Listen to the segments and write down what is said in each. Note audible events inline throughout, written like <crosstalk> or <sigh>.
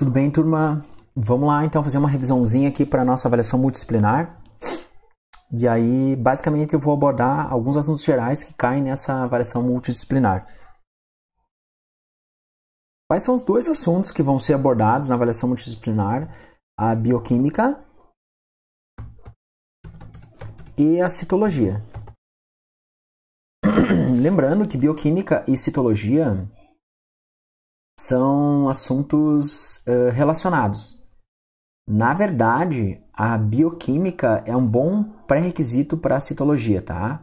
Tudo bem, turma? Vamos lá então fazer uma revisãozinha aqui para a nossa avaliação multidisciplinar. E aí, basicamente, eu vou abordar alguns assuntos gerais que caem nessa avaliação multidisciplinar. Quais são os dois assuntos que vão ser abordados na avaliação multidisciplinar? A bioquímica e a citologia. <clears throat> Lembrando que bioquímica e citologia são assuntos uh, relacionados. Na verdade, a bioquímica é um bom pré-requisito para a citologia, tá?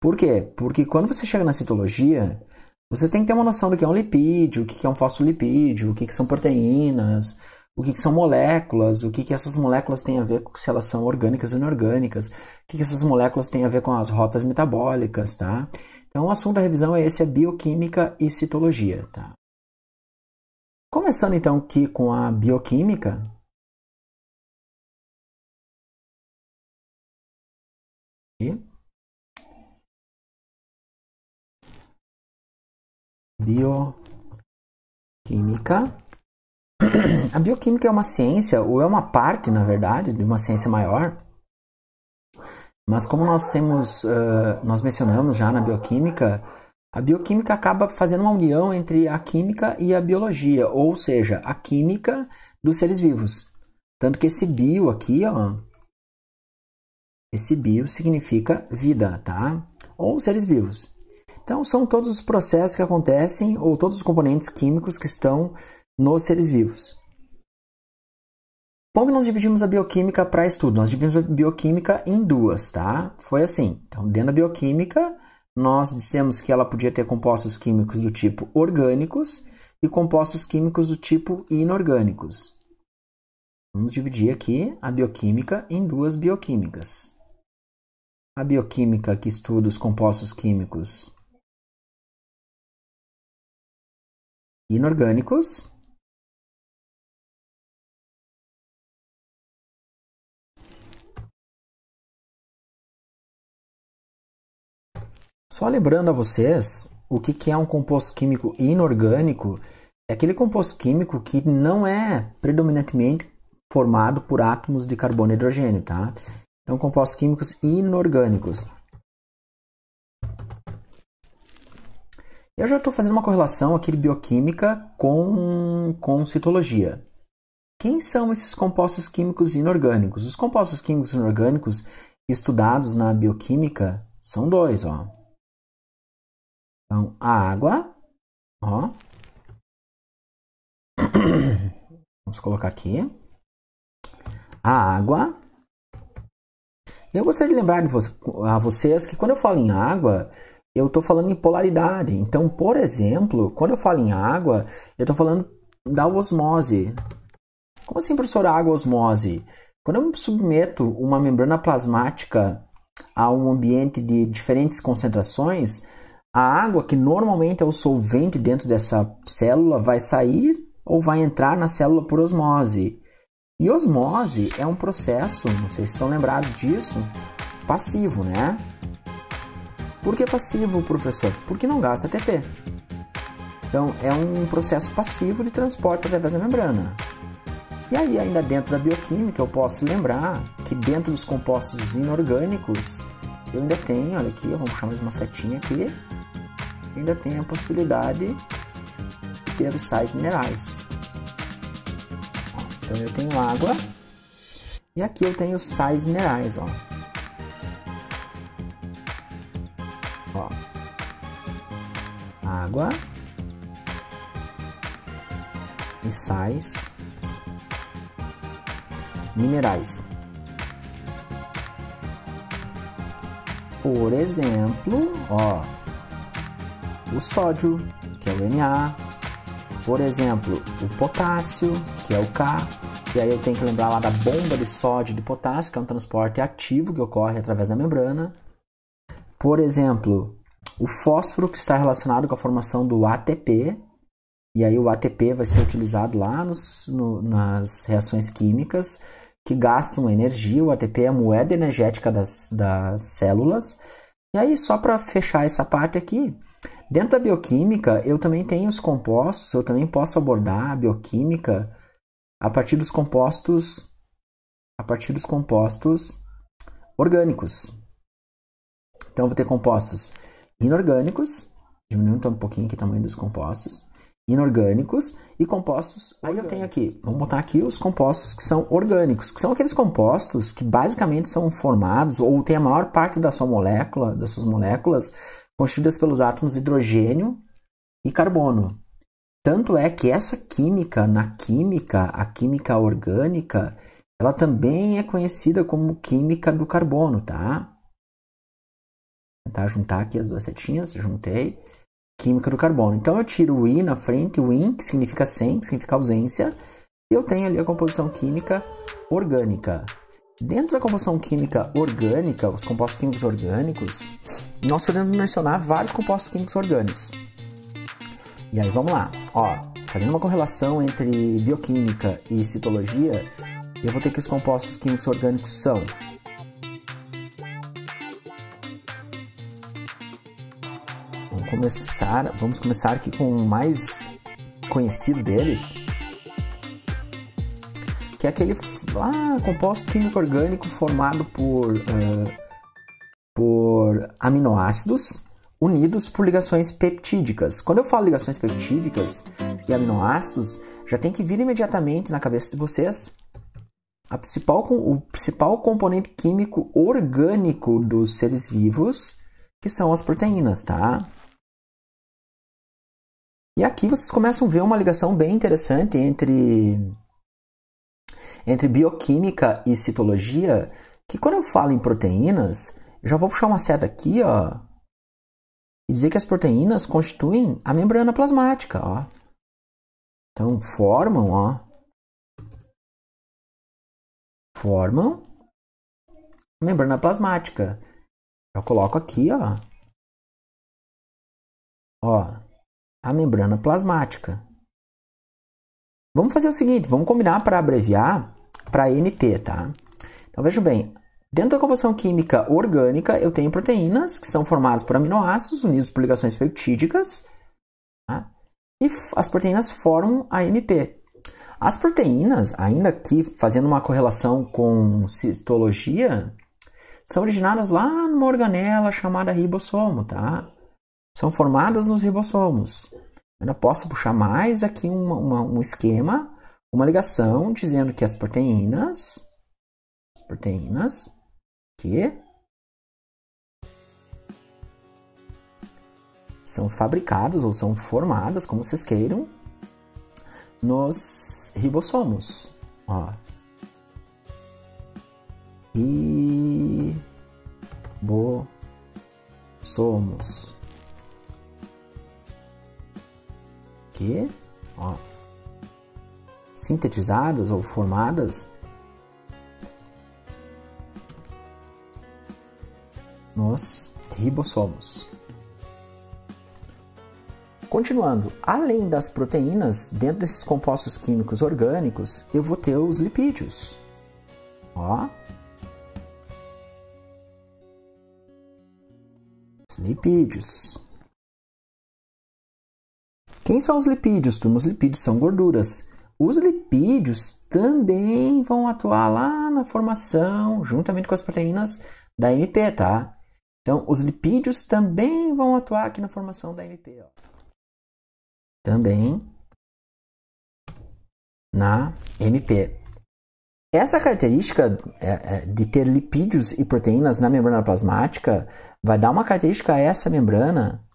Por quê? Porque quando você chega na citologia, você tem que ter uma noção do que é um lipídio, o que é um fosfolipídio, o que são proteínas, o que são moléculas, o que essas moléculas têm a ver com se elas são orgânicas ou inorgânicas, o que essas moléculas têm a ver com as rotas metabólicas, tá? Então, o assunto da revisão é esse, é bioquímica e citologia, tá? Começando então aqui com a bioquímica, Bioquímica. A bioquímica é uma ciência, ou é uma parte, na verdade, de uma ciência maior. Mas como nós temos, uh, nós mencionamos já na bioquímica, a bioquímica acaba fazendo uma união entre a química e a biologia, ou seja, a química dos seres vivos. Tanto que esse bio aqui, ó, esse bio significa vida, tá? Ou seres vivos. Então são todos os processos que acontecem ou todos os componentes químicos que estão nos seres vivos. Como que nós dividimos a bioquímica para estudo? Nós dividimos a bioquímica em duas, tá? Foi assim. Então, dentro da bioquímica, nós dissemos que ela podia ter compostos químicos do tipo orgânicos e compostos químicos do tipo inorgânicos. Vamos dividir aqui a bioquímica em duas bioquímicas. A bioquímica que estuda os compostos químicos inorgânicos Só lembrando a vocês o que, é um composto químico inorgânico, é aquele composto químico que não é predominantemente formado por átomos de carbono e hidrogênio, tá? Então, compostos químicos inorgânicos. Eu já estou fazendo uma correlação aqui de bioquímica com, com citologia. Quem são esses compostos químicos inorgânicos? Os compostos químicos inorgânicos estudados na bioquímica são dois, ó. Então, a água, ó. <clears throat> Vamos colocar aqui. A água. Eu gostaria de lembrar de a vocês que quando eu falo em água, eu estou falando em polaridade. Então, por exemplo, quando eu falo em água, eu estou falando da osmose. Como assim, professor, água é osmose? Quando eu submeto uma membrana plasmática a um ambiente de diferentes concentrações, a água, que normalmente é o solvente dentro dessa célula, vai sair ou vai entrar na célula por osmose. E osmose é um processo, não sei se estão lembrados disso, passivo, né? Por que passivo, professor? Porque não gasta ATP. Então, é um processo passivo de transporte através da membrana. E aí, ainda dentro da bioquímica, eu posso lembrar que dentro dos compostos inorgânicos, eu ainda tenho, olha aqui, vamos puxar mais uma setinha aqui, ainda tem a possibilidade de ter os sais minerais. então eu tenho água e aqui eu tenho sais minerais, ó. ó. Água e sais minerais. Por exemplo, ó, o sódio, que é o Na, por exemplo, o potássio, que é o K, e aí eu tenho que lembrar lá da bomba de sódio e de potássio, que é um transporte ativo que ocorre através da membrana. Por exemplo, o fósforo, que está relacionado com a formação do ATP, e aí o ATP vai ser utilizado lá nos, no, nas reações químicas, que gastam energia, o ATP é a moeda energética das, das células. E aí, só para fechar essa parte aqui, Dentro da bioquímica, eu também tenho os compostos, eu também posso abordar a bioquímica a partir dos compostos a partir dos compostos orgânicos. Então, eu vou ter compostos inorgânicos, diminuindo um pouquinho aqui o tamanho dos compostos, inorgânicos e compostos. Aí eu tenho aqui, vamos botar aqui os compostos que são orgânicos, que são aqueles compostos que basicamente são formados ou tem a maior parte da sua molécula, das suas moléculas constituídas pelos átomos hidrogênio e carbono. Tanto é que essa química, na química, a química orgânica, ela também é conhecida como química do carbono, tá? Vou tentar juntar aqui as duas setinhas, juntei. Química do carbono. Então eu tiro o I na frente, o IN, que significa sem, que significa ausência, e eu tenho ali a composição química orgânica. Dentro da composição química orgânica, os compostos químicos orgânicos, nós podemos mencionar vários compostos químicos orgânicos. E aí vamos lá, ó, fazendo uma correlação entre bioquímica e citologia, eu vou ter que os compostos químicos orgânicos são Vamos começar, vamos começar aqui com o mais conhecido deles, que é aquele composto químico orgânico formado por, eh, por aminoácidos unidos por ligações peptídicas. Quando eu falo ligações peptídicas e aminoácidos, já tem que vir imediatamente na cabeça de vocês a principal, o principal componente químico orgânico dos seres vivos, que são as proteínas, tá? E aqui vocês começam a ver uma ligação bem interessante entre entre bioquímica e citologia, que quando eu falo em proteínas, já vou puxar uma seta aqui, ó, e dizer que as proteínas constituem a membrana plasmática, ó. Então, formam, ó, formam a membrana plasmática. Eu coloco aqui, ó, ó, a membrana plasmática. Vamos fazer o seguinte, vamos combinar para abreviar para NT, tá? Então veja bem, dentro da composição química orgânica eu tenho proteínas que são formadas por aminoácidos unidos por ligações peptídicas tá? e as proteínas formam a AMP. As proteínas, ainda aqui fazendo uma correlação com citologia, são originadas lá numa organela chamada ribossomo, tá? São formadas nos ribossomos. Eu ainda posso puxar mais aqui uma, uma, um esquema uma ligação dizendo que as proteínas, as proteínas que são fabricadas ou são formadas, como vocês queiram, nos ribossomos. Ó. Ribossomos. Que, ó, sintetizadas ou formadas nos ribossomos. Continuando, além das proteínas, dentro desses compostos químicos orgânicos, eu vou ter os lipídios. Ó. Os lipídios. Quem são os lipídios? Turma, os lipídios são gorduras. Os lipídios também vão atuar lá na formação, juntamente com as proteínas da MP, tá? Então, os lipídios também vão atuar aqui na formação da MP, ó. Também na MP. Essa característica é, é, de ter lipídios e proteínas na membrana plasmática vai dar uma característica a essa membrana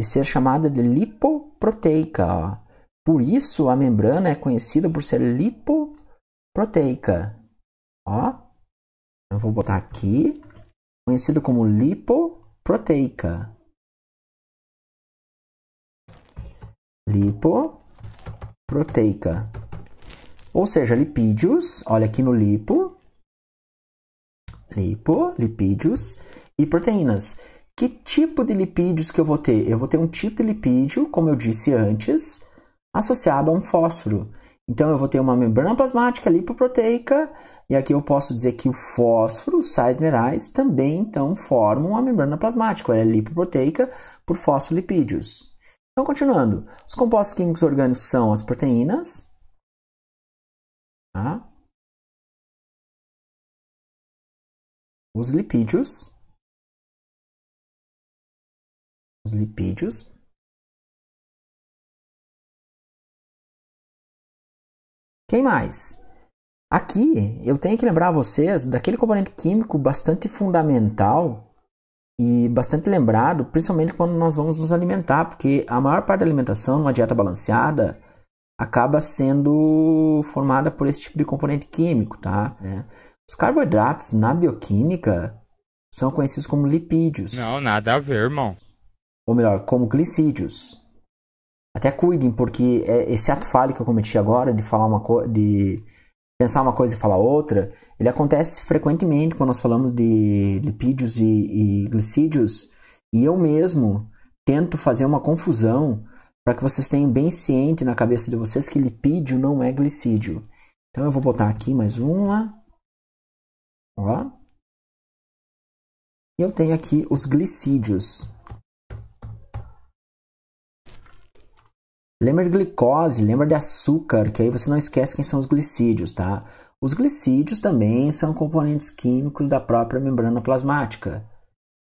de ser chamada de lipoproteica. Ó. Por isso, a membrana é conhecida por ser lipoproteica. Ó, eu vou botar aqui, conhecida como lipoproteica. Lipoproteica. Ou seja, lipídios, olha aqui no lipo, lipo, lipídios e proteínas. Que tipo de lipídios que eu vou ter? Eu vou ter um tipo de lipídio, como eu disse antes, associado a um fósforo. Então eu vou ter uma membrana plasmática lipoproteica e aqui eu posso dizer que o fósforo, os sais minerais, também então formam a membrana plasmática, ela é lipoproteica por fosfolipídios. Então continuando, os compostos químicos orgânicos são as proteínas, tá? os lipídios, os lipídios, Quem mais? Aqui eu tenho que lembrar vocês daquele componente químico bastante fundamental e bastante lembrado, principalmente quando nós vamos nos alimentar, porque a maior parte da alimentação numa dieta balanceada acaba sendo formada por esse tipo de componente químico, tá? É. Os carboidratos na bioquímica são conhecidos como lipídios. Não, nada a ver, irmão. Ou melhor, como glicídios até cuidem, porque é, esse ato falho que eu cometi agora de falar uma de pensar uma coisa e falar outra, ele acontece frequentemente quando nós falamos de lipídios e, e glicídios, e eu mesmo tento fazer uma confusão para que vocês tenham bem ciente na cabeça de vocês que lipídio não é glicídio. Então eu vou botar aqui mais uma. Ó. E eu tenho aqui os glicídios. Lembra de glicose, lembra de açúcar, que aí você não esquece quem são os glicídios, tá? Os glicídios também são componentes químicos da própria membrana plasmática.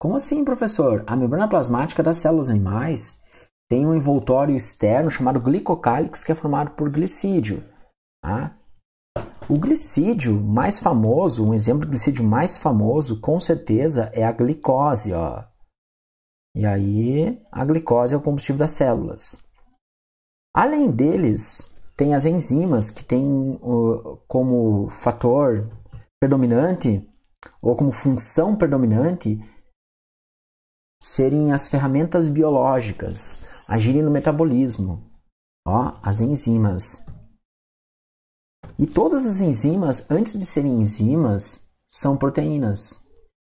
Como assim, professor? A membrana plasmática das células animais tem um envoltório externo chamado glicocálix, que é formado por glicídio. Tá? O glicídio mais famoso, um exemplo de glicídio mais famoso, com certeza, é a glicose. Ó. E aí, a glicose é o combustível das células. Além deles, tem as enzimas que têm como fator predominante ou como função predominante serem as ferramentas biológicas, agirem no metabolismo. Ó, as enzimas. E todas as enzimas, antes de serem enzimas, são proteínas.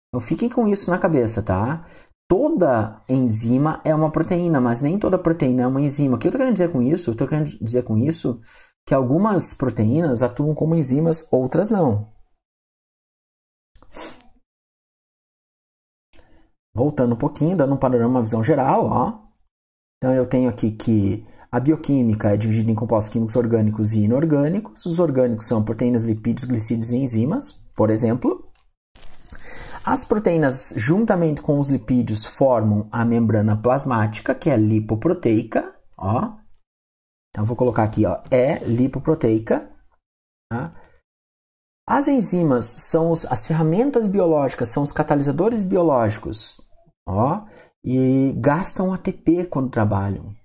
Então fiquem com isso na cabeça, tá? toda enzima é uma proteína, mas nem toda proteína é uma enzima. O que eu estou querendo dizer com isso? Eu estou querendo dizer com isso que algumas proteínas atuam como enzimas, outras não. Voltando um pouquinho, dando um panorama, uma visão geral, ó. Então eu tenho aqui que a bioquímica é dividida em compostos químicos orgânicos e inorgânicos. Os orgânicos são proteínas, lipídios, glicídios e enzimas, por exemplo. As proteínas, juntamente com os lipídios, formam a membrana plasmática, que é lipoproteica. Ó. Então, vou colocar aqui, ó, é lipoproteica. Tá? As enzimas são os, as ferramentas biológicas, são os catalisadores biológicos. Ó, e gastam ATP quando trabalham.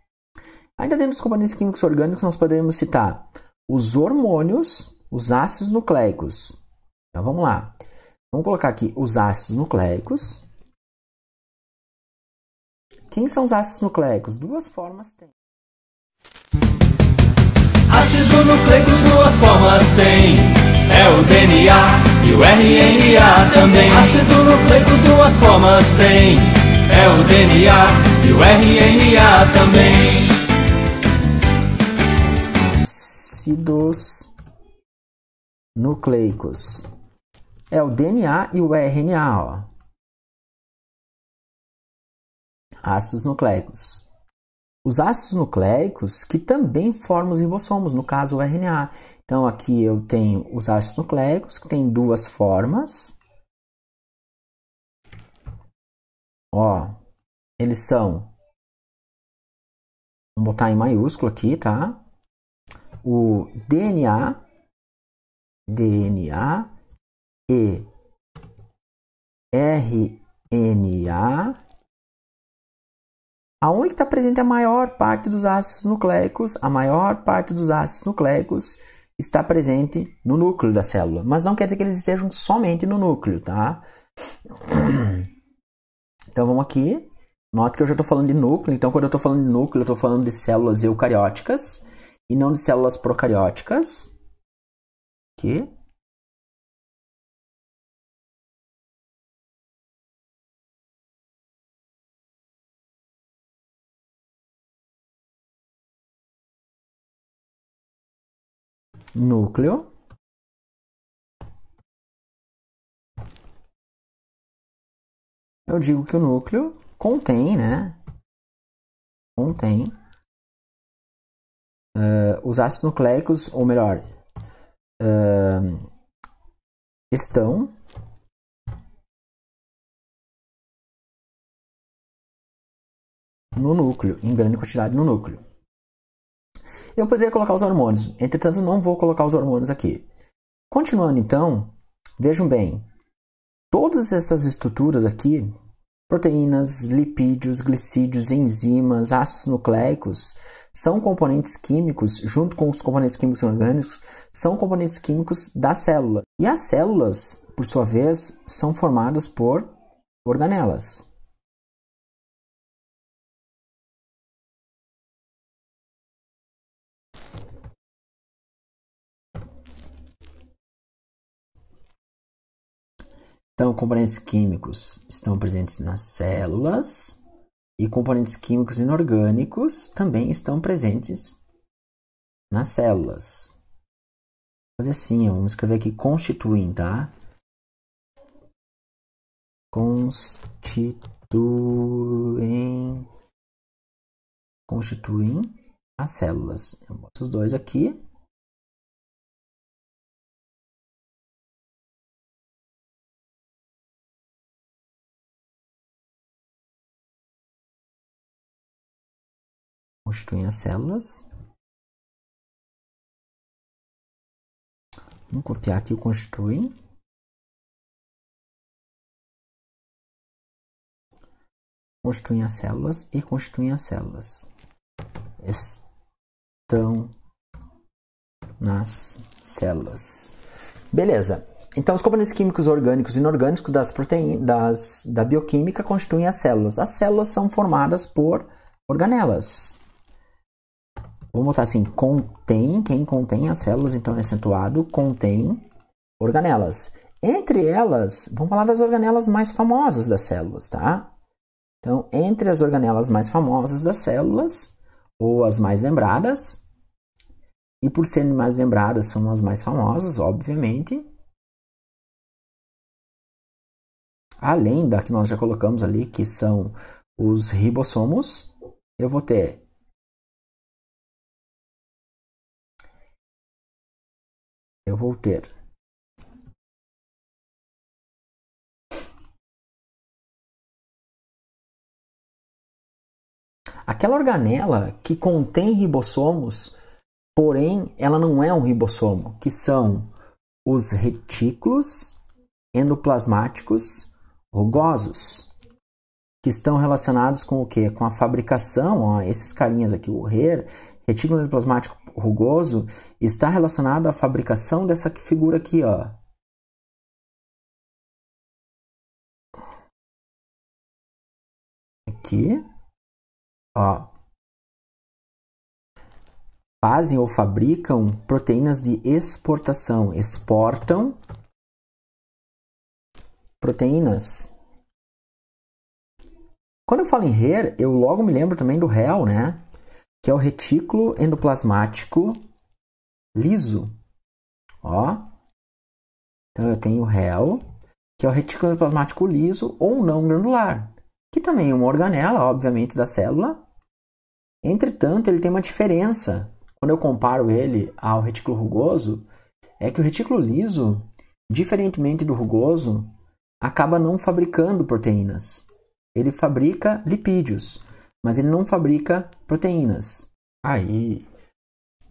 Ainda dentro dos componentes químicos orgânicos, nós poderemos citar os hormônios, os ácidos nucleicos. Então, vamos lá. Vamos colocar aqui os ácidos nucleicos. Quem são os ácidos nucleicos? Duas formas tem. Ácido nucleico duas formas tem. É o DNA e o RNA também. Ácido nucleico duas formas tem. É o DNA e o RNA também. Ácidos nucleicos. É o DNA e o RNA, ó. Ácidos nucleicos. Os ácidos nucleicos que também formam os ribossomos, no caso o RNA. Então aqui eu tenho os ácidos nucleicos que tem duas formas. Ó, eles são Vou botar em maiúsculo aqui, tá? O DNA DNA e RNA, aonde está presente a maior parte dos ácidos nucleicos, a maior parte dos ácidos nucleicos está presente no núcleo da célula, mas não quer dizer que eles estejam somente no núcleo, tá? Então vamos aqui. Nota que eu já estou falando de núcleo, então quando eu estou falando de núcleo, eu estou falando de células eucarióticas e não de células procarióticas. Aqui. núcleo eu digo que o núcleo contém, né? Contém uh, os ácidos nucleicos, ou melhor, uh, estão no núcleo, em grande quantidade no núcleo. Eu poderia colocar os hormônios, entretanto, não vou colocar os hormônios aqui. Continuando então, vejam bem: todas essas estruturas aqui, proteínas, lipídios, glicídios, enzimas, ácidos nucleicos, são componentes químicos, junto com os componentes químicos orgânicos, são componentes químicos da célula. E as células, por sua vez, são formadas por organelas. Então, componentes químicos estão presentes nas células e componentes químicos inorgânicos também estão presentes nas células. Vou fazer assim, vamos escrever aqui constituem, tá? Constituem, constituem as células. Eu boto os dois aqui. constituem as células. Vamos copiar aqui o constituem. Constituem as células e constituem as células. Estão nas células. Beleza. Então, os componentes químicos orgânicos e inorgânicos das das, da bioquímica constituem as células. As células são formadas por organelas. Vou botar assim, contém, quem contém as células, então é acentuado, contém organelas. Entre elas, vamos falar das organelas mais famosas das células, tá? Então, entre as organelas mais famosas das células, ou as mais lembradas, e por serem mais lembradas, são as mais famosas, obviamente. Além da que nós já colocamos ali, que são os ribossomos, eu vou ter Eu vou ter Aquela organela que contém ribossomos, porém ela não é um ribossomo, que são os retículos endoplasmáticos rugosos, que estão relacionados com o que? Com a fabricação, ó, esses carinhas aqui, o RER, retículo endoplasmático rugoso está relacionado à fabricação dessa figura aqui, ó. Aqui, ó. Fazem ou fabricam proteínas de exportação, exportam proteínas. Quando eu falo em hair, eu logo me lembro também do réu, né? que é o retículo endoplasmático liso. Ó. Então eu tenho o réu, que é o retículo endoplasmático liso ou não granular, que também é uma organela, obviamente, da célula. Entretanto, ele tem uma diferença. Quando eu comparo ele ao retículo rugoso, é que o retículo liso, diferentemente do rugoso, acaba não fabricando proteínas. Ele fabrica lipídios, mas ele não fabrica proteínas. Aí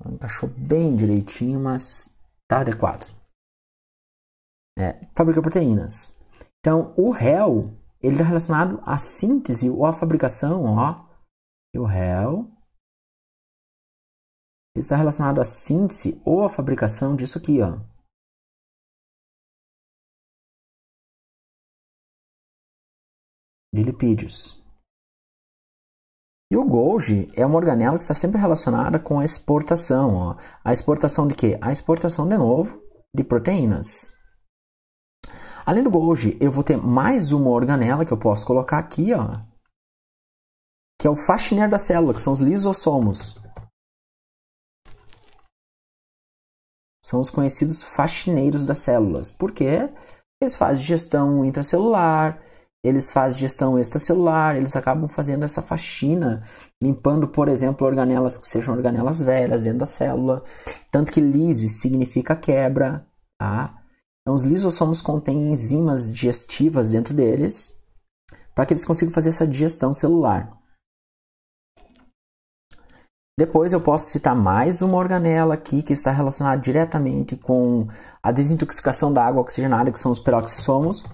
encaixou bem direitinho, mas tá adequado. É, fabrica proteínas. Então, o réu, ele está relacionado à síntese ou à fabricação, ó. E o réu está relacionado à síntese ou à fabricação disso aqui, ó. De lipídios. E o Golgi é uma organela que está sempre relacionada com a exportação. Ó. A exportação de quê? A exportação, de novo, de proteínas. Além do Golgi, eu vou ter mais uma organela que eu posso colocar aqui, ó, que é o faxineiro da célula, que são os lisossomos. São os conhecidos faxineiros das células. Por quê? Eles fazem digestão intracelular, eles fazem gestão extracelular, eles acabam fazendo essa faxina, limpando, por exemplo, organelas que sejam organelas velhas dentro da célula. Tanto que lise significa quebra, tá? Então, os lisossomos contêm enzimas digestivas dentro deles para que eles consigam fazer essa digestão celular. Depois eu posso citar mais uma organela aqui que está relacionada diretamente com a desintoxicação da água oxigenada, que são os peroxissomos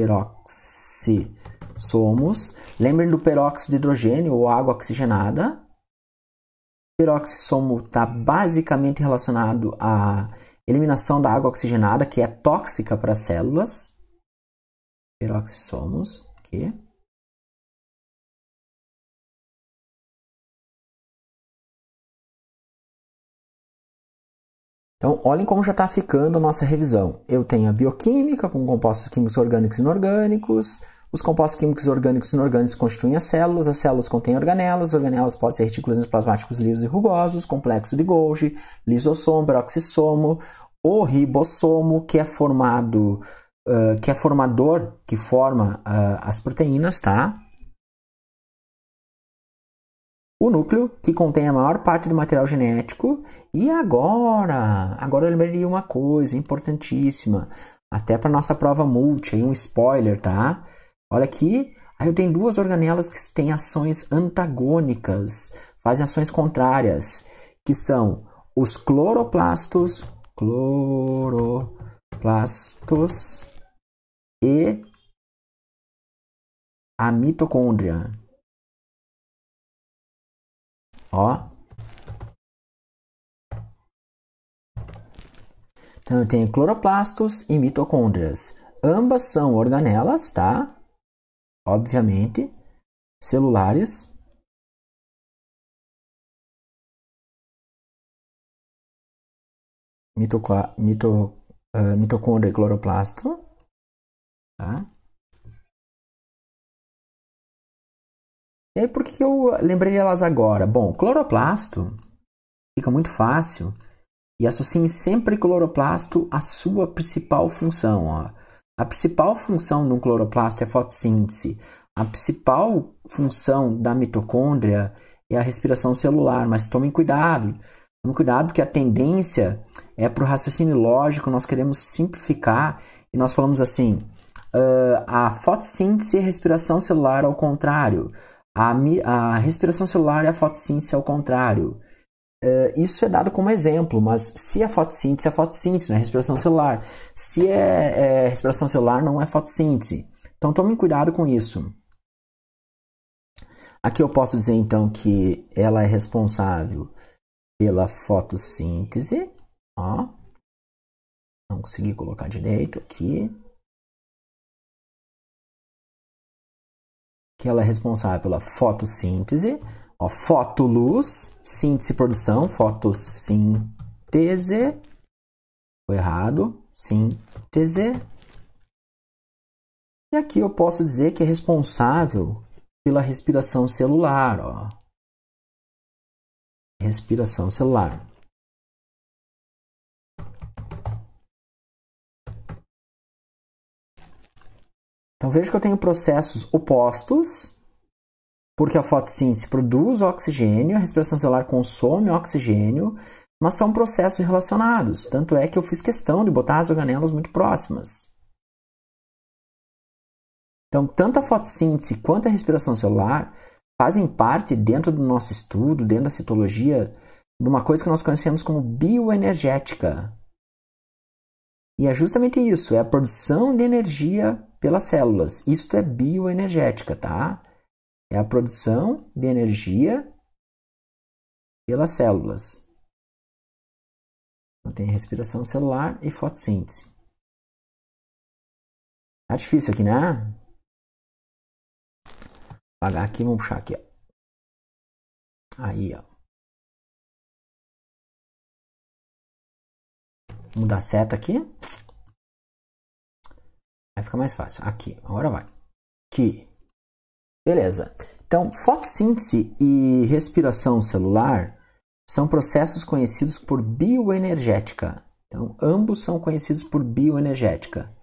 peroxissomos. Lembrem do peróxido de hidrogênio ou água oxigenada. O peroxissomo está basicamente relacionado à eliminação da água oxigenada, que é tóxica para as células. Peroxissomos, que Então, olhem como já está ficando a nossa revisão. Eu tenho a bioquímica, com compostos químicos orgânicos e inorgânicos. Os compostos químicos orgânicos e inorgânicos constituem as células. As células contêm organelas. Organelas podem ser retículos endoplasmáticos lisos e rugosos, complexo de Golgi, lisossomo, peroxissomo, ou ribossomo, que é formado, uh, que é formador, que forma uh, as proteínas, tá? o núcleo, que contém a maior parte do material genético. E agora, agora eu lembraria uma coisa importantíssima, até para nossa prova multi, aí um spoiler, tá? Olha aqui, aí eu tenho duas organelas que têm ações antagônicas, fazem ações contrárias, que são os cloroplastos, cloroplastos e a mitocôndria. Ó. Então eu tenho cloroplastos e mitocôndrias. Ambas são organelas, tá? Obviamente, celulares. Mito, mito, uh, ah, mitocôndria e cloroplasto. Tá? E aí, por que eu lembrei elas agora? Bom, cloroplasto fica muito fácil e associem sempre cloroplasto à sua principal função. Ó. A principal função de um cloroplasto é a fotossíntese. A principal função da mitocôndria é a respiração celular, mas tomem cuidado. Tomem cuidado porque a tendência é para o raciocínio lógico, nós queremos simplificar e nós falamos assim, uh, a fotossíntese e é a respiração celular ao contrário. A, a respiração celular e a fotossíntese ao é contrário. É, isso é dado como exemplo, mas se é fotossíntese, é fotossíntese, não é respiração celular. Se é, é respiração celular, não é fotossíntese. Então tome cuidado com isso. Aqui eu posso dizer então que ela é responsável pela fotossíntese. Ó. Não consegui colocar direito aqui. que ela é responsável pela fotossíntese, ó, fotoluz, síntese e produção, fotossíntese, foi errado, síntese. E aqui eu posso dizer que é responsável pela respiração celular, ó. Respiração celular. Então veja que eu tenho processos opostos, porque a fotossíntese produz oxigênio, a respiração celular consome oxigênio, mas são processos relacionados. Tanto é que eu fiz questão de botar as organelas muito próximas. Então, tanto a fotossíntese quanto a respiração celular fazem parte, dentro do nosso estudo, dentro da citologia, de uma coisa que nós conhecemos como bioenergética. E é justamente isso, é a produção de energia pelas células. Isto é bioenergética, tá? É a produção de energia pelas células. Então, tem respiração celular e fotossíntese. Tá difícil aqui, né? Vou apagar aqui, vamos puxar aqui. Ó. Aí, ó. mudar a seta aqui. Vai ficar mais fácil. Aqui, agora vai. Aqui. Beleza. Então, fotossíntese e respiração celular são processos conhecidos por bioenergética. Então, ambos são conhecidos por bioenergética.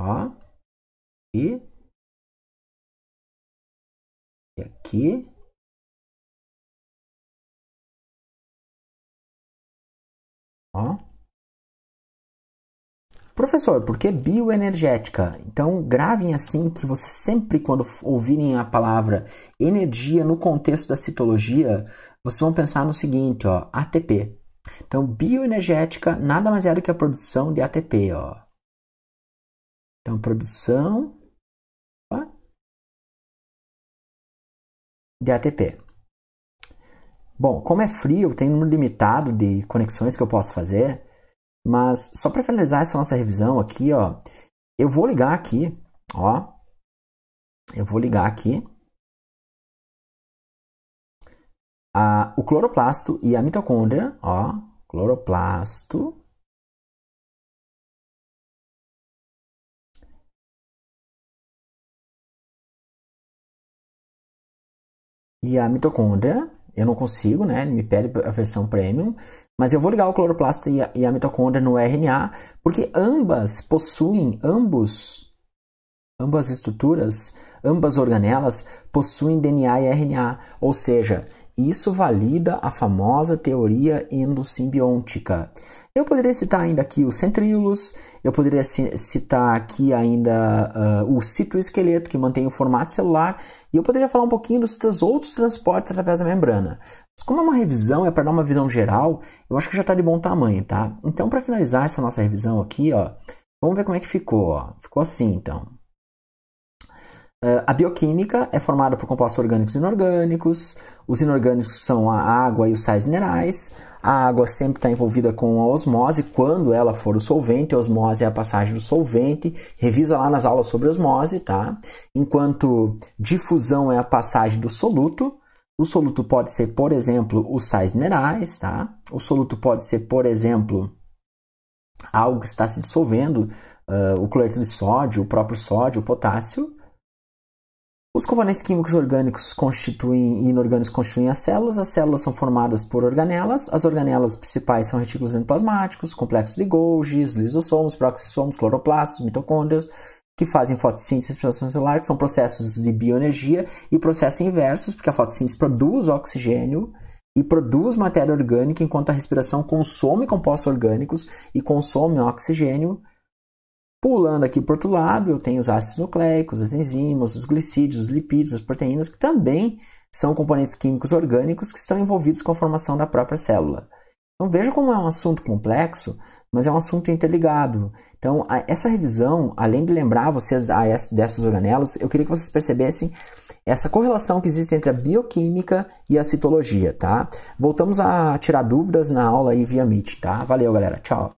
Ó. E. E aqui. Ó. Professor, por que é bioenergética? Então, gravem assim que você sempre, quando ouvirem a palavra energia no contexto da citologia, vocês vão pensar no seguinte, ó, ATP. Então, bioenergética nada mais é do que a produção de ATP, ó. Então, produção de ATP. Bom, como é frio, tem tenho um número limitado de conexões que eu posso fazer, mas só para finalizar essa nossa revisão aqui, ó, eu vou ligar aqui, ó, eu vou ligar aqui a, o cloroplasto e a mitocôndria, ó, cloroplasto e a mitocôndria eu não consigo, né? Ele me pede a versão premium, mas eu vou ligar o cloroplasto e a, e a mitocôndria no RNA, porque ambas possuem, ambos, ambas estruturas, ambas organelas possuem DNA e RNA, ou seja, isso valida a famosa teoria endossimbiótica. Eu poderia citar ainda aqui o centríolos, eu poderia citar aqui ainda uh, o citoesqueleto, que mantém o formato celular, e eu poderia falar um pouquinho dos outros transportes através da membrana. Mas como é uma revisão, é para dar uma visão geral, eu acho que já está de bom tamanho, tá? Então, para finalizar essa nossa revisão aqui, ó, vamos ver como é que ficou. Ó. Ficou assim, então. Ah, a bioquímica é formada por compostos orgânicos e inorgânicos. Os inorgânicos são a água e os sais minerais. A água sempre está envolvida com a osmose quando ela for o solvente. A osmose é a passagem do solvente. Revisa lá nas aulas sobre osmose, tá? Enquanto difusão é a passagem do soluto. O soluto pode ser, por exemplo, os sais minerais, tá? O soluto pode ser, por exemplo, algo que está se dissolvendo, uh, o cloreto de sódio, o próprio sódio, o potássio. Os componentes químicos orgânicos constituem e inorgânicos constituem as células. As células são formadas por organelas. As organelas principais são retículos endoplasmáticos, complexos de Golgi, lisossomos, proxissomos, cloroplastos, mitocôndrias, que fazem fotossíntese e respiração celular, que são processos de bioenergia e processos inversos, porque a fotossíntese produz oxigênio e produz matéria orgânica, enquanto a respiração consome compostos orgânicos e consome oxigênio Pulando aqui para o outro lado, eu tenho os ácidos nucleicos, as enzimas, os glicídios, os lipídios, as proteínas, que também são componentes químicos orgânicos que estão envolvidos com a formação da própria célula. Então veja como é um assunto complexo, mas é um assunto interligado. Então, a, essa revisão, além de lembrar vocês a, ah, dessas organelas, eu queria que vocês percebessem essa correlação que existe entre a bioquímica e a citologia, tá? Voltamos a tirar dúvidas na aula aí via Meet, tá? Valeu, galera. Tchau.